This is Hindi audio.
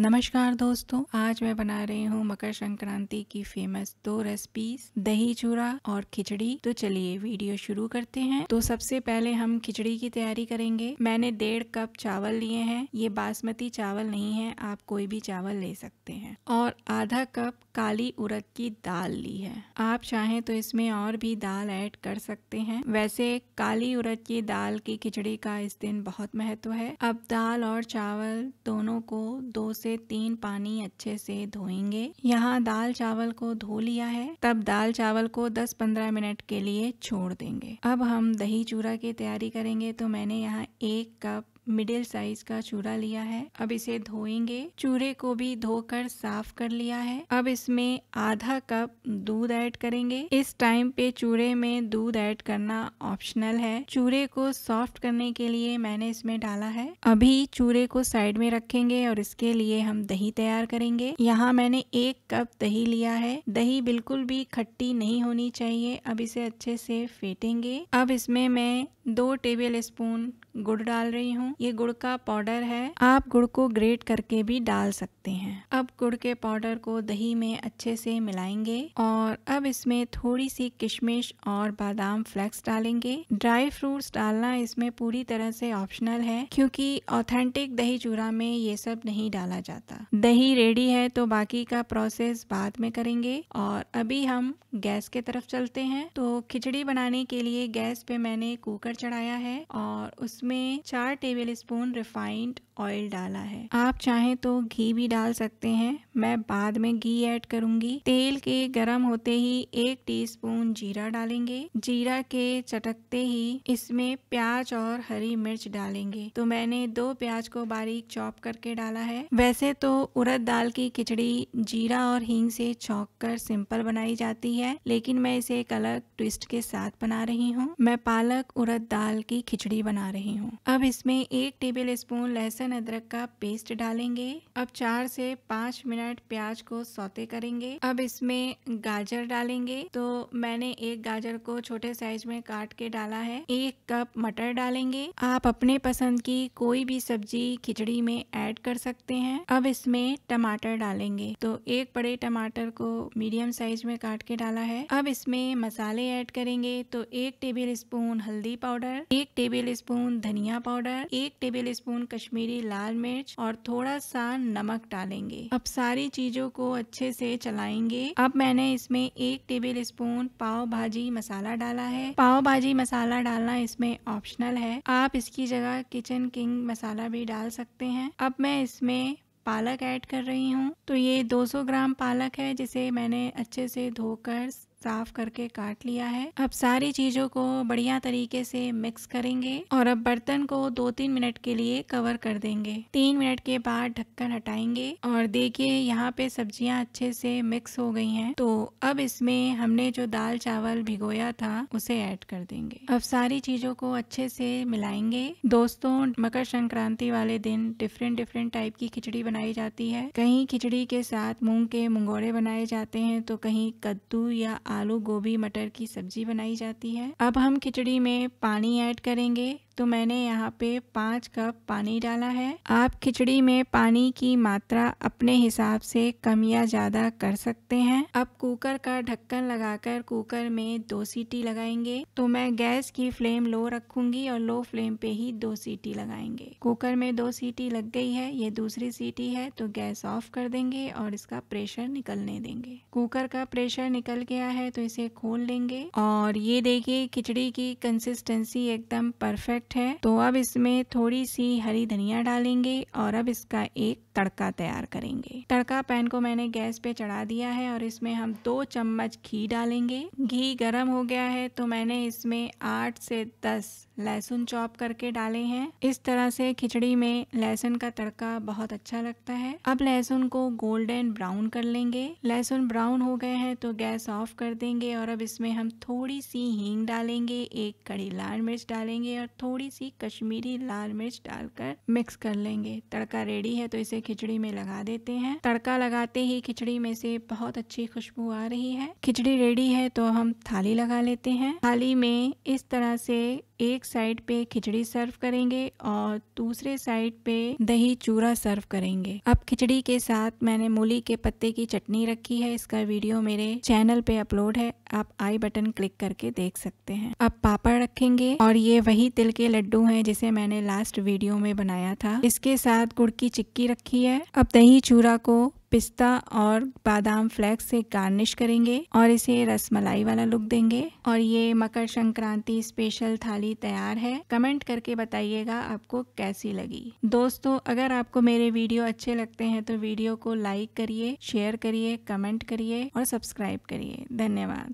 नमस्कार दोस्तों आज मैं बना रही हूँ मकर संक्रांति की फेमस दो रेसिपीज दही चूरा और खिचड़ी तो चलिए वीडियो शुरू करते हैं तो सबसे पहले हम खिचड़ी की तैयारी करेंगे मैंने डेढ़ कप चावल लिए हैं ये बासमती चावल नहीं है आप कोई भी चावल ले सकते हैं और आधा कप काली उड़द की दाल ली है आप चाहें तो इसमें और भी दाल ऐड कर सकते हैं वैसे काली उड़द की दाल की खिचड़ी का इस दिन बहुत महत्व है अब दाल और चावल दोनों को दो से से तीन पानी अच्छे से धोएंगे यहाँ दाल चावल को धो लिया है तब दाल चावल को 10-15 मिनट के लिए छोड़ देंगे अब हम दही चूरा की तैयारी करेंगे तो मैंने यहाँ एक कप मिडिल साइज का चूड़ा लिया है अब इसे धोएंगे चूड़े को भी धोकर साफ कर लिया है अब इसमें आधा कप दूध ऐड करेंगे इस टाइम पे चूड़े में दूध ऐड करना ऑप्शनल है चूरे को सॉफ्ट करने के लिए मैंने इसमें डाला है अभी चूड़े को साइड में रखेंगे और इसके लिए हम दही तैयार करेंगे यहाँ मैंने एक कप दही लिया है दही बिल्कुल भी खट्टी नहीं होनी चाहिए अब इसे अच्छे से फेटेंगे अब इसमें मैं दो टेबल स्पून गुड़ डाल रही हूँ ये गुड़ का पाउडर है आप गुड़ को ग्रेट करके भी डाल सकते हैं अब गुड़ के पाउडर को दही में अच्छे से मिलाएंगे और अब इसमें थोड़ी सी किशमिश और बादाम फ्लेक्स डालेंगे ड्राई फ्रूट्स डालना इसमें पूरी तरह से ऑप्शनल है क्योंकि ऑथेंटिक दही चूरा में ये सब नहीं डाला जाता दही रेडी है तो बाकी का प्रोसेस बाद में करेंगे और अभी हम गैस के तरफ चलते हैं तो खिचड़ी बनाने के लिए गैस पे मैंने कुकर चढ़ाया है और उसमें इसमें चार टेबल स्पून रिफाइंड ऑयल डाला है आप चाहें तो घी भी डाल सकते हैं मैं बाद में घी ऐड करूंगी तेल के गरम होते ही एक टीस्पून जीरा डालेंगे जीरा के चटकते ही इसमें प्याज और हरी मिर्च डालेंगे तो मैंने दो प्याज को बारीक चॉप करके डाला है वैसे तो उड़द दाल की खिचड़ी जीरा और हींग से छौंक कर सिंपल बनाई जाती है लेकिन मैं इसे एक अलग ट्विस्ट के साथ बना रही हूँ मैं पालक उड़द दाल की खिचड़ी बना रही हूँ अब इसमें एक टेबल स्पून लहसुन लहसुन अदरक का पेस्ट डालेंगे अब चार से पाँच मिनट प्याज को सौते करेंगे अब इसमें गाजर डालेंगे तो मैंने एक गाजर को छोटे साइज में काट के डाला है एक कप मटर डालेंगे आप अपने पसंद की कोई भी सब्जी खिचड़ी में ऐड कर सकते हैं अब इसमें टमाटर डालेंगे तो एक बड़े टमाटर को मीडियम साइज में काट के डाला है अब इसमें मसाले ऐड करेंगे तो एक टेबल स्पून हल्दी पाउडर एक टेबल स्पून धनिया पाउडर एक टेबल स्पून कश्मीरी हरी लाल मिर्च और थोड़ा सा नमक डालेंगे अब सारी चीजों को अच्छे से चलाएंगे अब मैंने इसमें एक टेबल स्पून पाव भाजी मसाला डाला है पाव भाजी मसाला डालना इसमें ऑप्शनल है आप इसकी जगह किचन किंग मसाला भी डाल सकते हैं अब मैं इसमें पालक ऐड कर रही हूँ तो ये 200 ग्राम पालक है जिसे मैंने अच्छे से धोकर साफ करके काट लिया है अब सारी चीज़ों को बढ़िया तरीके से मिक्स करेंगे और अब बर्तन को दो तीन मिनट के लिए कवर कर देंगे तीन मिनट के बाद ढक्कन हटाएंगे और देखिए यहाँ पे सब्जियाँ अच्छे से मिक्स हो गई हैं तो अब इसमें हमने जो दाल चावल भिगोया था उसे ऐड कर देंगे अब सारी चीज़ों को अच्छे से मिलाएंगे दोस्तों मकर संक्रांति वाले दिन डिफरेंट डिफरेंट टाइप की खिचड़ी बनाई जाती है कहीं खिचड़ी के साथ मूंग के मुंगोड़े बनाए जाते हैं तो कहीं कद्दू या आलू गोभी मटर की सब्जी बनाई जाती है अब हम खिचड़ी में पानी ऐड करेंगे तो मैंने यहाँ पे पाँच कप पानी डाला है आप खिचड़ी में पानी की मात्रा अपने हिसाब से कम या ज़्यादा कर सकते हैं अब कुकर का ढक्कन लगाकर कुकर में दो सीटी लगाएंगे तो मैं गैस की फ्लेम लो रखूंगी और लो फ्लेम पे ही दो सीटी लगाएंगे कुकर में दो सीटी लग गई है ये दूसरी सीटी है तो गैस ऑफ कर देंगे और इसका प्रेशर निकलने देंगे कुकर का प्रेशर निकल गया है तो इसे खोल लेंगे और ये देखिए खिचड़ी की कंसिस्टेंसी एकदम परफेक्ट परफेक्ट है तो अब इसमें थोड़ी सी हरी धनिया डालेंगे और अब इसका एक तड़का तैयार करेंगे तड़का पैन को मैंने गैस पे चढ़ा दिया है और इसमें हम दो चम्मच घी डालेंगे घी गर्म हो गया है तो मैंने इसमें आठ से दस लहसुन चॉप करके डाले हैं इस तरह से खिचड़ी में लहसुन का तड़का बहुत अच्छा लगता है अब लहसुन को गोल्डन ब्राउन कर लेंगे लहसुन ब्राउन हो गए हैं तो गैस ऑफ कर देंगे और अब इसमें हम थोड़ी सी हींग डालेंगे एक कड़ी लाल मिर्च डालेंगे और थोड़ी थोड़ी सी कश्मीरी लाल मिर्च डालकर मिक्स कर लेंगे तड़का रेडी है तो इसे खिचड़ी में लगा देते हैं तड़का लगाते ही खिचड़ी में से बहुत अच्छी खुशबू आ रही है खिचड़ी रेडी है तो हम थाली लगा लेते हैं थाली में इस तरह से एक साइड पे खिचड़ी सर्व करेंगे और दूसरे साइड पे दही चूरा सर्व करेंगे अब खिचड़ी के साथ मैंने मूली के पत्ते की चटनी रखी है इसका वीडियो मेरे चैनल पे अपलोड है आप आई बटन क्लिक करके देख सकते हैं अब पापड़ रखेंगे और ये वही तिल के लड्डू हैं जिसे मैंने लास्ट वीडियो में बनाया था इसके साथ गुड़ की चिक्की रखी है अब दही चूरा को पिस्ता और बादाम फ्लेक्स से गार्निश करेंगे और इसे रसमलाई वाला लुक देंगे और ये मकर संक्रांति स्पेशल थाली तैयार है कमेंट करके बताइएगा आपको कैसी लगी दोस्तों अगर आपको मेरे वीडियो अच्छे लगते हैं तो वीडियो को लाइक करिए शेयर करिए कमेंट करिए और सब्सक्राइब करिए धन्यवाद